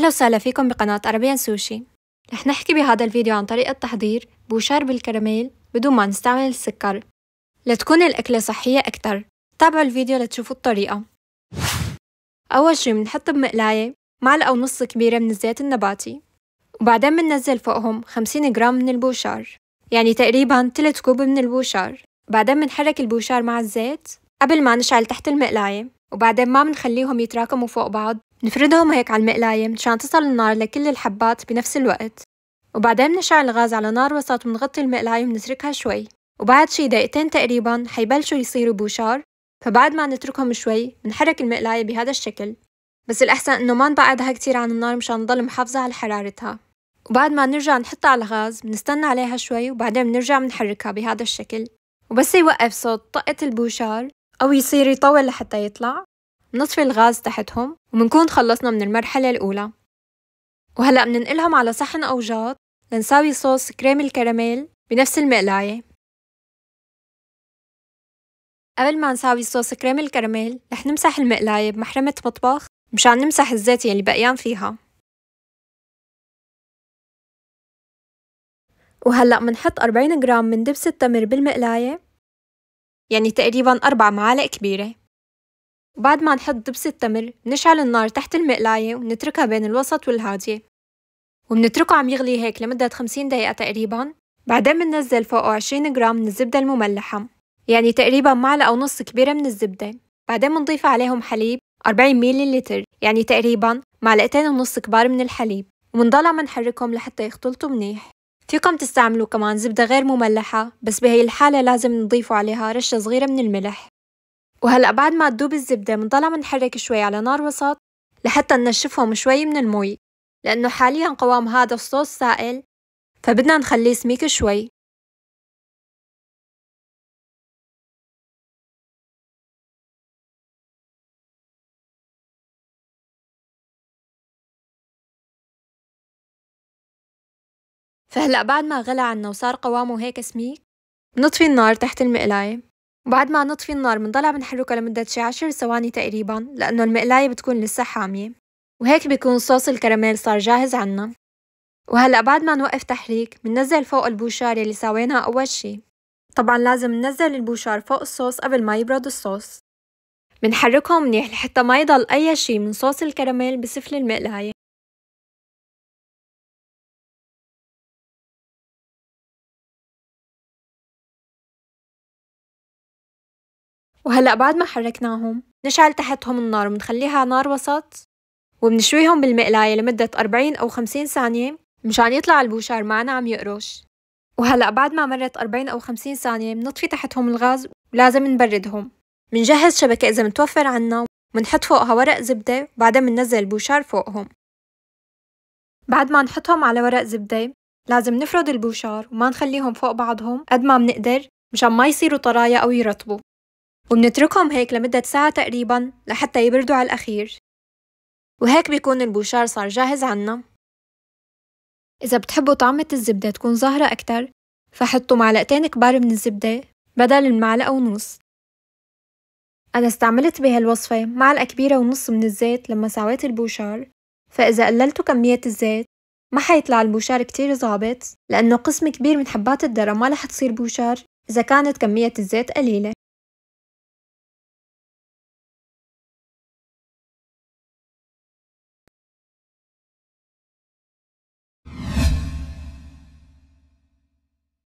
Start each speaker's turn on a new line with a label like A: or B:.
A: أهلا وسهلا فيكم بقناة أربيان سوشي رح نحكي بهذا الفيديو عن طريقة تحضير بوشار بالكراميل بدون ما نستعمل السكر لتكون الأكلة صحية أكتر تابعوا الفيديو لتشوفوا الطريقة أول شي بنحط بمقلاية معلقة ونص كبيرة من الزيت النباتي وبعدين بننزل فوقهم 50 جرام من البوشار يعني تقريبا تلت كوب من البوشار بعدين بنحرك البوشار مع الزيت قبل ما نشعل تحت المقلاية وبعدين ما بنخليهم يتراكموا فوق بعض نفردهم هيك على المقلاية مشان تصل النار لكل الحبات بنفس الوقت وبعدين بنشعل الغاز على نار وسط ونغطي المقلاية ونتركها شوي وبعد شي دقيقتين تقريبا حيبلشوا يصيروا بوشار فبعد ما نتركهم شوي بنحرك المقلاية بهذا الشكل بس الأحسن إنه ما نبعدها كتير عن النار مشان نضل محافظة على حرارتها وبعد ما نرجع نحطها على الغاز بنستنى عليها شوي وبعدين بنرجع بنحركها بهذا الشكل وبس يوقف صوت طقة البوشار أو يصير يطول لحتى يطلع بنطفي الغاز تحتهم ومنكون خلصنا من المرحلة الأولى وهلأ مننقلهم على صحن أو جاط لنساوي صوص كريم الكراميل بنفس المقلاية قبل ما نساوي صوص كريم الكراميل رح نمسح المقلاية بمحرمة مطبخ مشان نمسح الزيت يلي بقيان
B: فيها وهلأ
A: منحط 40 جرام من دبس التمر بالمقلاية يعني تقريبا 4 معالق كبيرة وبعد ما نحط دبس التمر نشعل النار تحت المقلاية ونتركها بين الوسط والهادية وبنتركه عم يغلي هيك لمدة 50 دقيقة تقريبا بعدين بننزل فوقه 20 جرام من الزبدة المملحة يعني تقريبا معلقة ونص كبيرة من الزبدة بعدين بنضيف عليهم حليب 40 ميلي لتر يعني تقريبا معلقتين ونص كبار من الحليب وبنضل عم نحركهم لحتى يختلطوا منيح فيكم تستعملوا كمان زبدة غير مملحة بس بهي الحالة لازم نضيفوا عليها رشة صغيرة من الملح وهلأ بعد ما تذوب الزبدة منطلع منحرك شوي على نار وسط لحتى ننشفهم شوي من المي لأنه حاليا قوام هذا الصوص سائل فبدنا نخليه سميك
B: شوي فهلأ بعد ما غلى عنا
A: وصار قوامه هيك سميك بنطفي النار تحت المقلاية وبعد ما نطفي النار بنضلها بنحركها لمدة شي عشر ثواني تقريبا لأنه المقلاية بتكون لسه حامية وهيك بيكون صوص الكراميل صار جاهز عنا وهلأ بعد ما نوقف تحريك بننزل فوق البوشار يلي سويناه أول شي طبعا لازم ننزل البوشار فوق الصوص قبل ما يبرد الصوص بنحركهم منيح لحتى ما يضل أي شي من صوص الكراميل بسفل المقلاية وهلأ بعد ما حركناهم نشعل تحتهم النار ونخليها نار وسط وبنشويهم بالمقلاية لمدة 40 أو 50 ثانية مشان يطلع البوشار معنا عم يقرش وهلأ بعد ما مرت 40 أو 50 ثانية بنطفي تحتهم الغاز ولازم نبردهم منجهز شبكة إذا متوفر عنا ونحط فوقها ورق زبدة وبعدين مننزل البوشار فوقهم بعد ما نحطهم على ورق زبدة لازم نفرد البوشار وما نخليهم فوق بعضهم قد ما بنقدر مشان ما يصيروا طرايا أو يرطبوا وبنتركهم هيك لمدة ساعة تقريبا لحتى يبردوا على الأخير وهيك بيكون البوشار صار جاهز عنا إذا بتحبوا طعمة الزبدة تكون ظاهرة أكتر فحطوا معلقتين كبار من الزبدة بدل المعلقة ونص أنا استعملت بهالوصفة معلقة كبيرة ونص من الزيت لما سويت البوشار فإذا قللتوا كمية الزيت ما حيطلع البوشار كتير ظابط لأنه قسم كبير من حبات الذرة ما رح تصير بوشار إذا كانت كمية الزيت قليلة